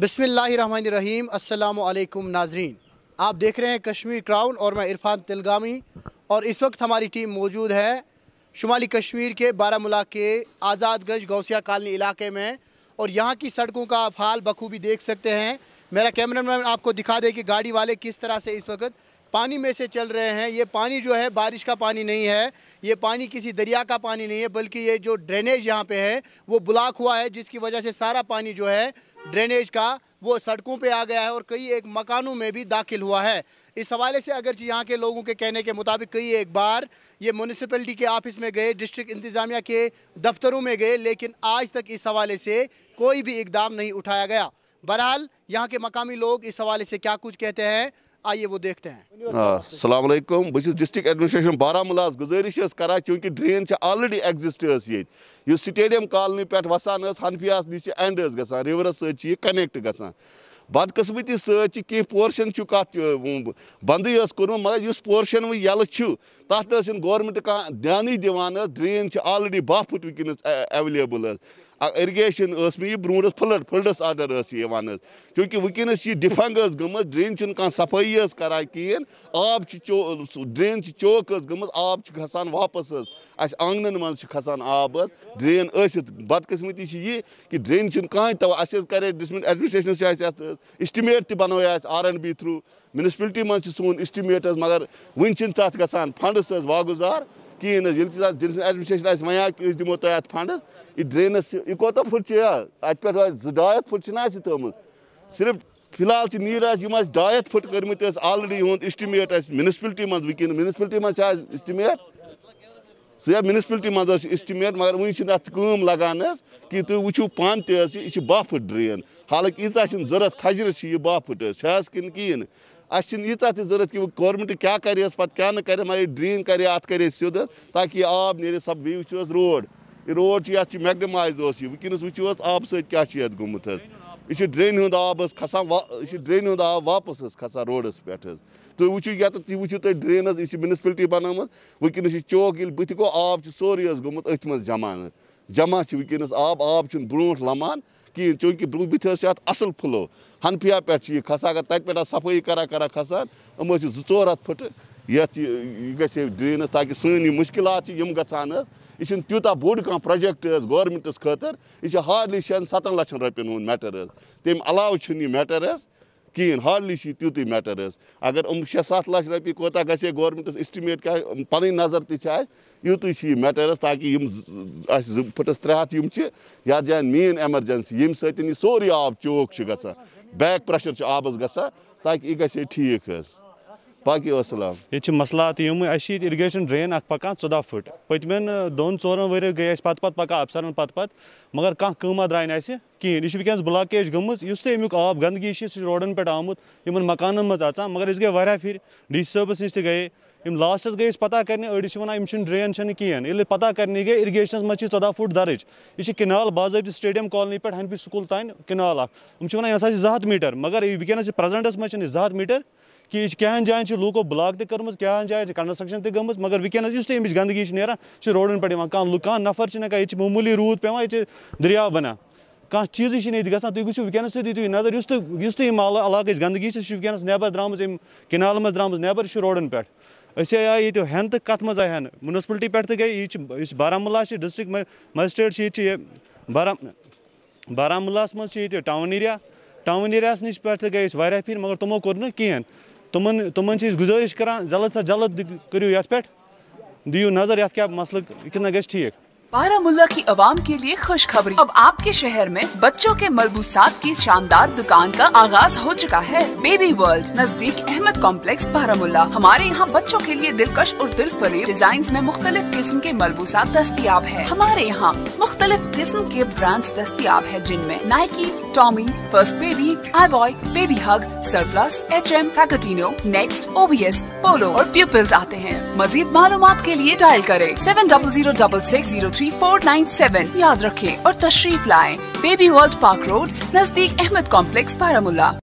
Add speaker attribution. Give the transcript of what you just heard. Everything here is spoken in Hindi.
Speaker 1: बसमीम अल्लाम नाजरीन आप देख रहे हैं कश्मीर क्राउन और मैं इरफान तिलगामी और इस वक्त हमारी टीम मौजूद है शुमाली कश्मीर के बारामूला के आज़ादगंज गौसिया कॉलोनी इलाके में और यहाँ की सड़कों का आप हाल बखूबी देख सकते हैं मेरा कैमरा मैन आपको दिखा दे कि गाड़ी वाले किस तरह से इस वक्त पानी में से चल रहे हैं ये पानी जो है बारिश का पानी नहीं है ये पानी किसी दरिया का पानी नहीं है बल्कि ये जो ड्रेनेज यहाँ पे है वो ब्लॉक हुआ है जिसकी वजह से सारा पानी जो है ड्रेनेज का वो सड़कों पे आ गया है और कई एक मकानों में भी दाखिल हुआ है इस हवाले से अगर यहाँ के लोगों के कहने के मुताबिक कई एक बार ये म्यूनसिपलिटी के ऑफिस में गए डिस्ट्रिक्ट इंतज़ामिया के दफ्तरों में गए लेकिन आज तक इस हवाले से कोई भी इकदाम नहीं उठाया गया बहरहाल यहाँ के मकामी लोग इस हवाले से क्या कुछ कहते हैं आइए वो देखते हैं
Speaker 2: सलामकुम बहुत डिस्ट्रिक एडमिनिस्ट्रेशन बारामूला गुजारिश करा चूंकि ड्रेन आलरेडी एग्जिस्ट ये स्टेडियम कॉलोनी पे वसान हनफिया नीचे एंड ग रिवरस सह कनेक्ट ग बदकस्मती सी कह पोर्शन बंद कोर्म मगर इस पोर्शन वो यल तथा गोरमेंट कह दान दिवान ड्रेन आलरेडी बह फुट वनस एवेलेबल इरिगेशन मे ब्रोट फ्लड फ्लडस आर्डर ये चूँकि वुनस यह डिफंग गम ड्रेन कह सफाई करा कहें आब चो ड्रेन चौक गम आब गसान वापस अंगन आंगन खसान आब ड्रेन ऐसी बदकस्मती ये कि ड्रेन कहें तव अस करे डिस्ट्रिक एडमिनिस्ट्रेशन तो बनो R and B through municipality मं सोन इस्टिमेट मगर वन तथा गंडस वागुजार کِہیٖنۍ حظ ییٚلہِ چھِ اَتھ ییٚلہِ ایڈمِنِسٹرٛیشَن اَسہِ وَنیٛا کہِ أسۍ دِمو تۄہہِ اَتھ فنٛڈ حظ یہِ ڈرٛینَس چھِ یہِ کوتاہ فٕٹ چھِ اَتہِ پٮ۪ٹھ زٕ ڈاے ہَتھ فٕٹ چھِنہ اَسہِ تھٲومٕژ صرف فِلحال چھِ نیٖر حظ یِم اَسہِ ڈاے ہَتھ فٕٹ کٔرمٕتۍ ٲسۍ آلریڈی یِہُنٛد اِسٹِمیٹ اَسہِ مُنسپٕلٹی منٛز وٕنۍکٮ۪ن مُنسپٕلٹی منٛز چھِ اَسہِ اِسٹِمیٹ سُہ یا مُنسپٕلٹی منٛز حظ چھِ اِسٹِمیٹ مگر وٕنہِ چھِنہٕ اَتھ کٲم لگان حظ کہِ تُہۍ وٕچھِو پانہٕ تہِ حظ یہِ یہِ چھِ باہ فٕٹ ڈرٛین حالانکہِ ییٖژاہ چھِنہٕ ضوٚرَتھ کھجرَس چھِ یہِ باہ فٕٹ حظ چھِ حظ کِنہٕ کِہیٖنۍ نہٕ अस ईचा तरूरत कि गोरमेंट क्या कर पे क्या न करे ड्रेन कर अत करे सीध ताकि ये आब ने सब बी वो रोड यह रोड ये मैगडमाइज वनस वो आब सत्या गुमत यह ड्रेन हूँ आब खसान यह ड्रेन हूँ आब वापस खसा रोडस पे तु वो ये वो तो तुम तो ड्रेन यह म्यूनसिपलटी बना वनस चौक ये बुत गो आब सोरे गुमत अथ जमा जमा वनस आब आब ब्रोह लमान कह चूँकि बुथ असल फलो हनपिया पे खसा अगर तत्पे सफाई करा करा खसान हम ओर हथ फुट ये गे ड्रेन ताकि सी मुश्किल ग यह तूत बोड कह प्रोजेक्ट गोरमेंटस खर् यह हार्डली शन सतन लक्षन रोपन हूँ मैटर तमें मैटर کِہیٖنۍ ہاڈلی چھِ تیُتُے میٹر حظ اگر یِم شےٚ سَتھ لَچھ رۄپیہِ کوتاہ گژھِ ہے گورمٮ۪نٛٹَس اِسٹِمیٹ کیٛاہ پَنٕنۍ نظر تہِ چھِ اَسہِ یُتُے چھِ یہِ میٹر حظ تاکہِ یِم اَسہِ زٕ فٕٹَس ترٛےٚ ہَتھ یِم چھِ یَتھ جایَن مین ایمَرجَنسی ییٚمہِ سۭتۍ یہِ سورُے آب چوک
Speaker 3: چھُ گژھان بیک پرٛٮ۪شَر چھُ آبَس گژھان تاکہِ یہِ گژھِ ہے ٹھیٖک حظ باقی وسلام یہ مسلہ تم اہس یہ اِرگیشن ڈرین اخ پکان ژودہ فٹ پتمین دون ژورن ؤری گٔے اَسہِ پتہٕ پتہٕ پکان افسرن پتہ پتہٕ مگر کانٛہہ قۭمہ درٛاے نہٕ اَسہِ کِہیٖنۍ یہِ چھُ وٕنکٮ۪نَس بٕلاکیج گٔمٕژ یُس تہِ اَمیُک آب گنٛدگی چھِ سُہ چھِ روڈن پٮ۪ٹھ آمُت یِمن مکانن منٛز اَژان مگر أسۍ گٔے واریاہ پھِرِ ڈی سی صٲبس نِش تہِ گٔیے یِم لاسٹَس گٔے أسۍ پتہ کَرنہِ أڑۍ چھِ وَنان یِم چھِنہٕ ڈرٛین چھَنہٕ کِہیٖنۍ ییٚلہِ پتہ کَرنہِ گٔے اِرِگیشنَس منٛز چھِ ژۄداہ فُٹ درٕج یہِ چھِ کِنال باضٲبطہٕ سٹیڈیَم کالنی پٮ۪ٹھ ہنپی سکوٗل تانۍ کِنال اَکھ یِم چھِ وَنان یہِ ہسا چھِ زٕ ہَتھ میٖٹر مگر وٕنکٮ۪نَس یہِ پرٛٮ۪زَنٹَس منٛز چھِنہٕ یہِ زٕ ہَتھ میٖٹر कि यह कहन जान लूको ब्लॉक तक तर्म कहन जान कंस्ट्रक्शन गम मगर वनस इस अमच गंदगी ना रोडन पे कह लुक कह नफर ना ये मामूली रूद पे ये दरिया बना कह चीज तो ये गा तुम गो वनस दीतु नजर उस तक गंदगी से वनस नबर द्राम कनाल मे द्राम नबर रोडन पे अस आए ये हेन तो कत मज आए हेन म्यूनसपलटी पे गई ये यह बारामूला डिस्ट्रिक मजिस्ट्रेट से ये बारा बारामूलास मे ये टाउन एरिया टाउन एरिया नश पे गई वह फिर मगर तमो कोर कहें تِمَن تِمَن چھِ أسۍ گُزٲرِش کَران جلد سا جلد کٔرِو یَتھ پٮ۪ٹھ دِیِو نظر یَتھ کیٛاہ مسلہٕ یہِ کِتھ نہ گژھِ ٹھیٖک
Speaker 4: बारामूला की आवाम के लिए खुशखबरी अब आपके शहर में बच्चों के मलबूसात की शानदार दुकान का आगाज हो चुका है बेबी वर्ल्ड नजदीक अहमद कॉम्प्लेक्स बारामूला हमारे यहाँ बच्चों के लिए दिलकश और दिल फरीब डिजाइन में मुख्तलिफ किस्म के मलबूसात दस्तियाब है हमारे यहाँ मुख्तलिफ किस्म के ब्रांड्स दस्तियाब है जिनमें Nike Tommy first baby I boy baby hug surplus H M फैकटीनो next O B S polo और प्यूपल्स आते हैं मजीद मालूम के लिए डायल करें seven double zero double six zero three four nine seven याद रखें और तशरीफ लाएं बेबी वर्ल्ड पार्क रोड नजदीक अहमद कॉम्प्लेक्स बारामूला